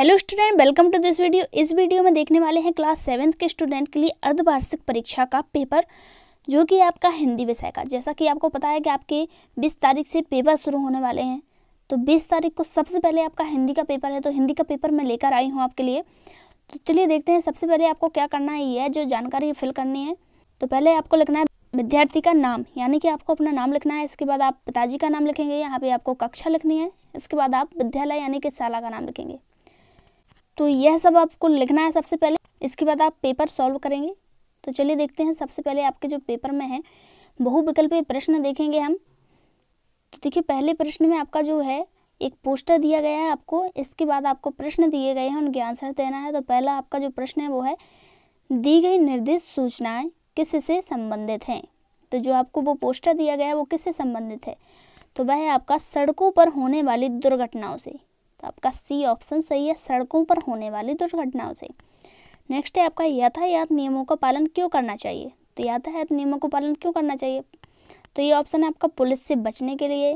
hello student welcome to this video इस video में देखने वाले हैं क्लास सेवन्थ के स्टूडेंट के लिए अर्धवार्षिक परीक्षा का पेपर जो कि आपका हिंदी विषय का जैसा कि आपको पता है कि आपके 20 तारीख से पेपर शुरू होने वाले हैं तो 20 तारीख को सबसे पहले आपका हिंदी का पेपर है तो हिंदी का पेपर मैं लेकर आई हूँ आपके लिए तो चलिए देखते हैं सबसे पहले आपको क्या करना है ये जो जानकारी फिल करनी है तो पहले आपको लिखना है विद्यार्थी का नाम यानी कि आपको अपना नाम लिखना है इसके बाद आप पिताजी का नाम लिखेंगे यहाँ पर आपको कक्षा लिखनी है इसके बाद आप विद्यालय यानी कि शाला का नाम लिखेंगे तो यह सब आपको लिखना है सबसे पहले इसके बाद आप पेपर सॉल्व करेंगे तो चलिए देखते हैं सबसे पहले आपके जो पेपर में है बहुविकल्पी प्रश्न देखेंगे हम तो देखिए पहले प्रश्न में आपका जो है एक पोस्टर दिया गया है आपको इसके बाद आपको प्रश्न दिए गए हैं उनके आंसर देना है तो पहला आपका जो प्रश्न है वो है दी गई निर्दिष्ट सूचनाएं से संबंधित हैं तो जो आपको वो पोस्टर दिया गया है वो किससे संबंधित है तो वह आपका सड़कों पर होने वाली दुर्घटनाओं से तो आपका सी ऑप्शन सही है सड़कों पर होने वाली दुर्घटनाओं से नेक्स्ट है आपका यातायात नियमों का पालन क्यों करना चाहिए तो यातायात नियमों का पालन क्यों करना चाहिए तो ये ऑप्शन है आपका पुलिस से बचने के लिए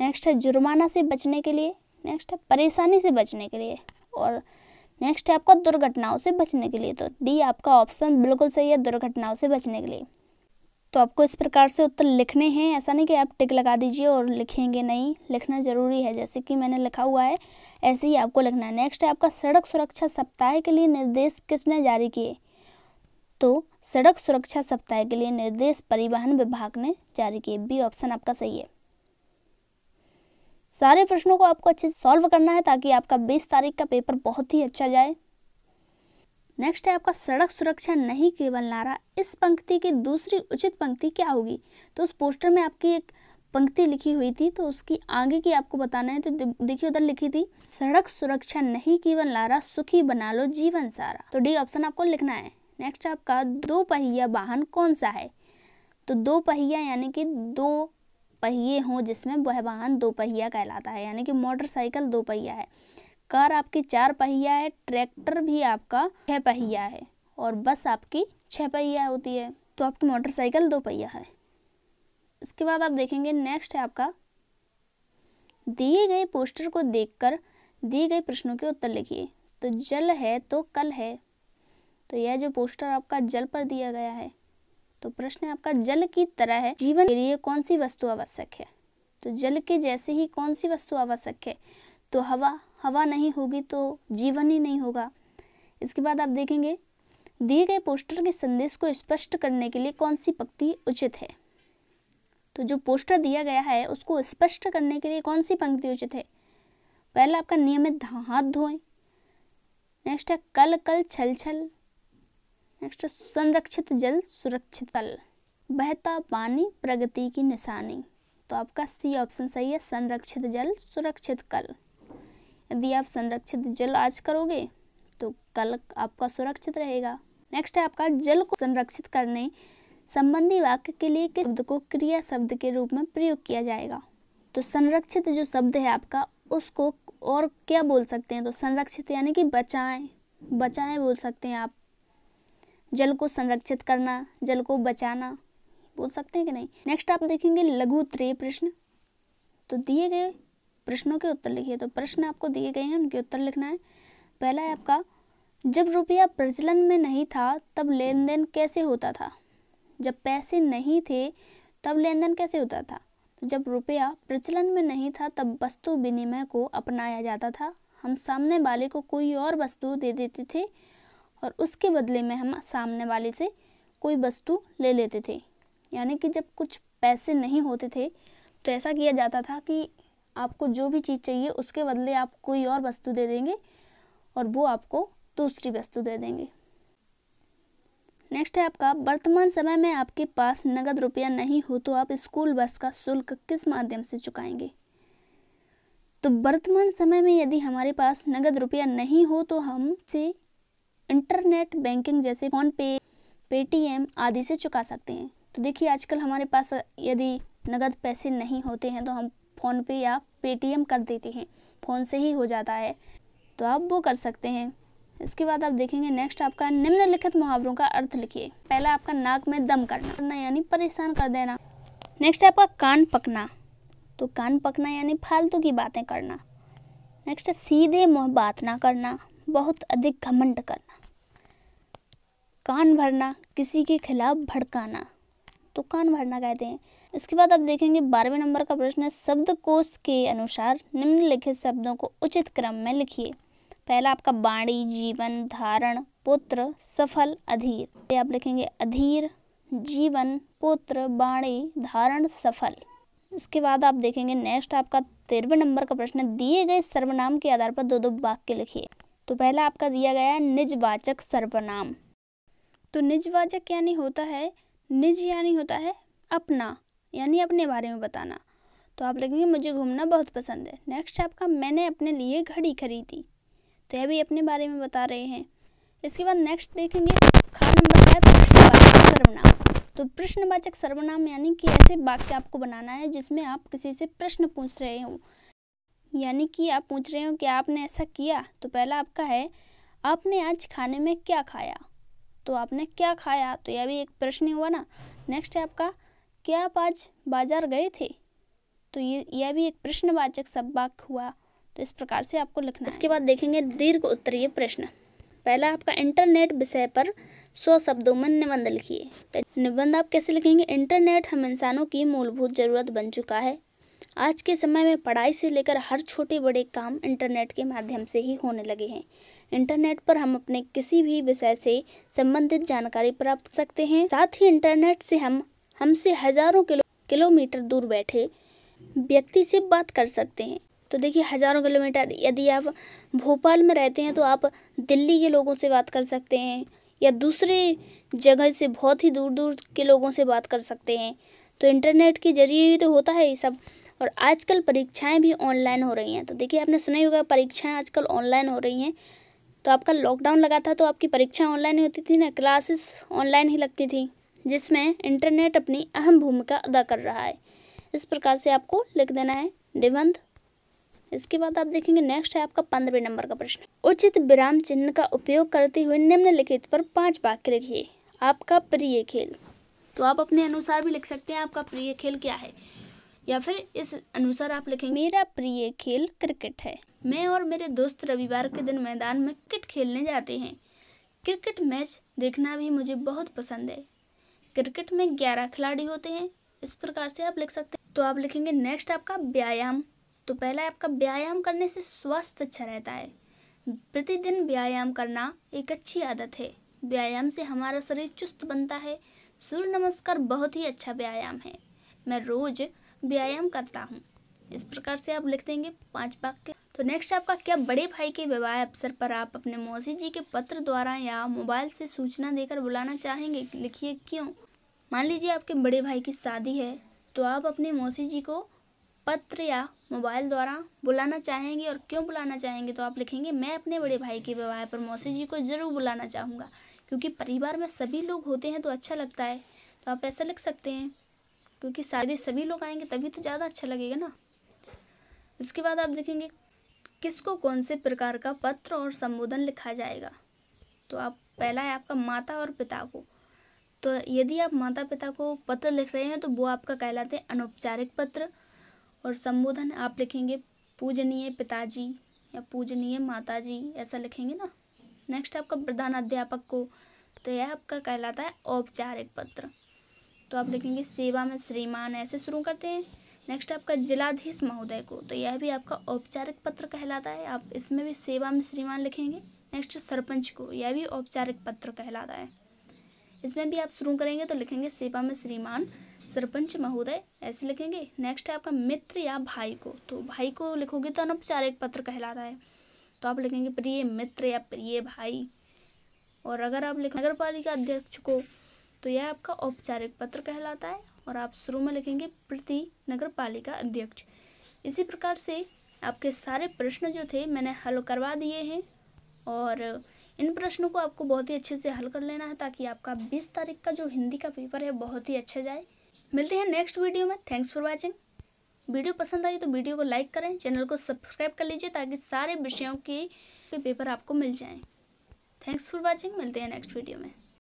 नेक्स्ट है जुर्माना से बचने के लिए नेक्स्ट है परेशानी से बचने के लिए और नेक्स्ट है आपका दुर्घटनाओं से बचने के लिए तो डी आपका ऑप्शन बिल्कुल सही है दुर्घटनाओं से बचने के लिए तो आपको इस प्रकार से उत्तर लिखने हैं ऐसा नहीं कि आप टिक लगा दीजिए और लिखेंगे नहीं लिखना ज़रूरी है जैसे कि मैंने लिखा हुआ है ऐसे ही आपको लिखना है नेक्स्ट है आपका सड़क सुरक्षा सप्ताह के लिए निर्देश किसने जारी किए तो सड़क सुरक्षा सप्ताह के लिए निर्देश परिवहन विभाग ने जारी किए बी ऑप्शन आपका सही है सारे प्रश्नों को आपको अच्छे से सॉल्व करना है ताकि आपका बीस तारीख का पेपर बहुत ही अच्छा जाए नेक्स्ट है आपका सड़क सुरक्षा नहीं केवल नारा इस पंक्ति की दूसरी उचित पंक्ति क्या होगी तो उस पोस्टर में आपकी एक पंक्ति लिखी हुई थी तो उसकी आगे की आपको बताना है तो देखिए उधर लिखी थी सड़क सुरक्षा नहीं केवल नारा सुखी बना लो जीवन सारा तो डी ऑप्शन आपको लिखना है नेक्स्ट आपका दो पहिया वाहन कौन सा है तो दो पहिया यानी कि दो पहिए हों जिसमें वह वाहन दो पहिया कहलाता है यानी कि मोटरसाइकिल दो पहिया है कार आपकी चार पहिया है ट्रैक्टर भी आपका छह पहिया है और बस आपकी छह पहिया होती है तो आपकी मोटरसाइकिल दो पहिया है इसके बाद आप देखेंगे नेक्स्ट है आपका दिए गए पोस्टर को देखकर दिए गए प्रश्नों के उत्तर लिखिए तो जल है तो कल है तो यह जो पोस्टर आपका जल पर दिया गया है तो प्रश्न आपका जल की तरह है जीवन के लिए कौन सी वस्तु आवश्यक है तो जल के जैसे ही कौन सी वस्तु आवश्यक है तो हवा हवा नहीं होगी तो जीवन ही नहीं होगा इसके बाद आप देखेंगे दिए गए पोस्टर के संदेश को स्पष्ट करने के लिए कौन सी पंक्ति उचित है तो जो पोस्टर दिया गया है उसको स्पष्ट करने के लिए कौन सी पंक्ति उचित है पहला आपका नियमित हाथ धोएं नेक्स्ट है कल कल छल छल नेक्स्ट संरक्षित जल सुरक्षित तल बहता पानी प्रगति की निशानी तो आपका सी ऑप्शन सही है संरक्षित जल सुरक्षित कल यदि आप संरक्षित जल आज करोगे तो कल आपका सुरक्षित रहेगा नेक्स्ट है आपका जल को संरक्षित करने संबंधी वाक्य के लिए किस शब्द को क्रिया शब्द के रूप में प्रयोग किया जाएगा तो संरक्षित जो शब्द है आपका उसको और क्या बोल सकते हैं तो संरक्षित यानी कि बचाएं बचाएं बोल सकते हैं आप जल को संरक्षित करना जल को बचाना बोल सकते हैं कि नहीं नेक्स्ट आप देखेंगे लघु त्रय प्रश्न तो दिए गए प्रश्नों के उत्तर लिखिए तो प्रश्न आपको दिए गए हैं उनके उत्तर लिखना है पहला है आपका जब रुपया प्रचलन में नहीं था तब लेन देन कैसे होता था जब पैसे नहीं थे तब लेन देन कैसे होता था तो जब रुपया प्रचलन में नहीं था तब वस्तु विनिमय को अपनाया जाता था हम सामने वाले को कोई और वस्तु दे देते थे और उसके बदले में हम सामने वाले से कोई वस्तु ले लेते थे यानी कि जब कुछ पैसे नहीं होते थे तो ऐसा किया जाता था कि आपको जो भी चीज़ चाहिए उसके बदले आप कोई और वस्तु दे देंगे और वो आपको दूसरी वस्तु दे देंगे नेक्स्ट है आपका वर्तमान समय में आपके पास नगद रुपया नहीं हो तो आप स्कूल बस का शुल्क किस माध्यम से चुकाएंगे तो वर्तमान समय में यदि हमारे पास नगद रुपया नहीं हो तो हम से इंटरनेट बैंकिंग जैसे फ़ोनपे पेटीएम आदि से चुका सकते हैं तो देखिए आजकल हमारे पास यदि नगद पैसे नहीं होते हैं तो हम फ़ोनपे या पेटीएम कर देती हैं फ़ोन से ही हो जाता है तो आप वो कर सकते हैं इसके बाद आप देखेंगे नेक्स्ट आपका निम्नलिखित मुहावरों का अर्थ लिखिए पहला आपका नाक में दम करना करना यानी परेशान कर देना नेक्स्ट आपका कान पकना तो कान पकना यानी फालतू की बातें करना नेक्स्ट सीधे मुँह बात ना करना बहुत अधिक घमंड करना कान भरना किसी के खिलाफ भड़काना तो कान भरना कहते हैं इसके बाद आप देखेंगे बारहवें नंबर का प्रश्न है शब्दकोश के अनुसार निम्नलिखित शब्दों को उचित क्रम में लिखिए पहला आपका बाणी जीवन धारण पुत्र सफल अधीर ये आप लिखेंगे अधीर जीवन पुत्र बाणी धारण सफल इसके बाद आप देखेंगे नेक्स्ट आपका तेरहवें नंबर का प्रश्न दिए गए सर्वनाम के आधार पर दो दो वाक्य लिखिए तो पहला आपका दिया गया है निजवाचक सर्वनाम तो निजवाचक यानी होता है निज यानी होता है अपना यानी अपने बारे में बताना तो आप लगेंगे मुझे घूमना बहुत पसंद है नेक्स्ट आपका मैंने अपने लिए घड़ी खरीदी तो यह भी अपने बारे में बता रहे हैं इसके बाद नेक्स्ट देखेंगे खान नंबर है प्रश्नवाचक सर्वनाम तो प्रश्नवाचक सर्वनाम यानी कि ऐसे वाक्य आपको बनाना है जिसमें आप किसी से प्रश्न पूछ रहे हो यानी कि आप पूछ रहे हो कि आपने ऐसा किया तो पहला आपका है आपने आज खाने में क्या खाया तो आपने क्या खाया तो यह भी एक प्रश्न हुआ ना नेक्स्ट है आपका क्या आप आज बाजार गए थे तो ये यह भी एक प्रश्नवाचक शब्दवाक हुआ तो इस प्रकार से आपको लिखना इसके बाद देखेंगे दीर्घ उत्तरीय प्रश्न पहला आपका इंटरनेट विषय पर सौ शब्दों में निबंध लिखिए तो निबंध आप कैसे लिखेंगे इंटरनेट हम इंसानों की मूलभूत ज़रूरत बन चुका है आज के समय में पढ़ाई से लेकर हर छोटे बड़े काम इंटरनेट के माध्यम से ही होने लगे हैं इंटरनेट पर हम अपने किसी भी विषय से संबंधित जानकारी प्राप्त सकते हैं साथ ही इंटरनेट से हम हमसे हज़ारों किलो किलोमीटर दूर बैठे व्यक्ति से बात कर सकते हैं तो देखिए हज़ारों किलोमीटर यदि आप भोपाल में रहते हैं तो आप दिल्ली के लोगों से बात कर सकते हैं या दूसरे जगह से बहुत ही दूर दूर के लोगों से बात कर सकते हैं तो इंटरनेट के ज़रिए ही तो होता है ये सब और आजकल परीक्षाएं भी ऑनलाइन हो रही हैं तो देखिए आपने सुना ही होगा परीक्षाएं आजकल ऑनलाइन हो रही हैं तो आपका लॉकडाउन लगा था तो आपकी परीक्षा ऑनलाइन होती थी ना क्लासेस ऑनलाइन ही लगती थी जिसमें इंटरनेट अपनी अहम भूमिका अदा कर रहा है इस प्रकार से आपको लिख देना है निबंध इसके बाद आप देखेंगे नेक्स्ट है आपका पंद्रह नंबर का प्रश्न उचित विराम चिन्ह का उपयोग करते हुए निम्नलिखित पर पांच वाक्य लिखिए आपका प्रिय खेल तो आप अपने अनुसार भी लिख सकते हैं आपका प्रिय खेल क्या है या फिर इस अनुसार आप लिखेंगे मेरा प्रिय खेल क्रिकेट है मैं और मेरे दोस्त रविवार के दिन मैदान में क्रिकेट खेलने जाते हैं क्रिकेट मैच देखना भी मुझे बहुत पसंद है क्रिकेट में ग्यारह खिलाड़ी होते हैं इस प्रकार से आप लिख सकते हैं तो आप लिखेंगे नेक्स्ट आपका व्यायाम तो पहला आपका व्यायाम करने से स्वास्थ्य अच्छा रहता है प्रतिदिन व्यायाम करना एक अच्छी आदत है व्यायाम से हमारा शरीर चुस्त बनता है सूर्य नमस्कार बहुत ही अच्छा व्यायाम है मैं रोज व्यायाम करता हूँ इस प्रकार से आप लिख देंगे पाँच वाक्य तो नेक्स्ट आपका क्या बड़े भाई के विवाह अवसर पर आप अपने मौसी जी के पत्र द्वारा या मोबाइल से सूचना देकर बुलाना चाहेंगे लिखिए क्यों मान लीजिए आपके बड़े भाई की शादी है तो आप अपने मौसी जी को पत्र या मोबाइल द्वारा बुलाना चाहेंगे और क्यों बुलाना चाहेंगे तो आप लिखेंगे मैं अपने बड़े भाई के विवाह पर मौसी जी को ज़रूर बुलाना चाहूँगा क्योंकि परिवार में सभी लोग होते हैं तो अच्छा लगता है तो आप ऐसा लिख सकते हैं क्योंकि शादी सभी लोग आएंगे तभी तो ज़्यादा अच्छा लगेगा ना इसके बाद आप देखेंगे किसको कौन से प्रकार का पत्र और संबोधन लिखा जाएगा तो आप पहला है आपका माता और पिता को तो यदि आप माता पिता को पत्र लिख रहे हैं तो वो आपका कहलाते हैं अनौपचारिक पत्र और संबोधन आप लिखेंगे पूजनीय पिताजी या पूजनीय माताजी ऐसा लिखेंगे ना नेक्स्ट आपका प्रधानाध्यापक को तो यह आपका कहलाता है औपचारिक पत्र तो आप लिखेंगे सेवा में श्रीमान ऐसे शुरू करते हैं नेक्स्ट आपका जिलाधीश महोदय को तो यह भी आपका औपचारिक पत्र कहलाता है आप इसमें भी सेवा में श्रीमान लिखेंगे नेक्स्ट सरपंच को यह भी औपचारिक पत्र कहलाता है इसमें भी आप शुरू करेंगे तो लिखेंगे सेवा में श्रीमान सरपंच महोदय ऐसे लिखेंगे नेक्स्ट है आपका मित्र या भाई को तो भाई को लिखोगे तो अनौपचारिक पत्र कहलाता है तो आप लिखेंगे प्रिय मित्र या प्रिय भाई और अगर आप लिखें नगर पालिका अध्यक्ष को तो यह आपका औपचारिक पत्र कहलाता है और आप शुरू में लिखेंगे प्रति नगर पालिका अध्यक्ष इसी प्रकार से आपके सारे प्रश्न जो थे मैंने हल करवा दिए हैं और इन प्रश्नों को आपको बहुत ही अच्छे से हल कर लेना है ताकि आपका बीस तारीख का जो हिंदी का पेपर है बहुत ही अच्छा जाए मिलते हैं नेक्स्ट वीडियो में थैंक्स फॉर वॉचिंग वीडियो पसंद आई तो वीडियो को लाइक करें चैनल को सब्सक्राइब कर लीजिए ताकि सारे विषयों के पेपर आपको मिल जाएं थैंक्स फॉर वॉचिंग मिलते हैं नेक्स्ट वीडियो में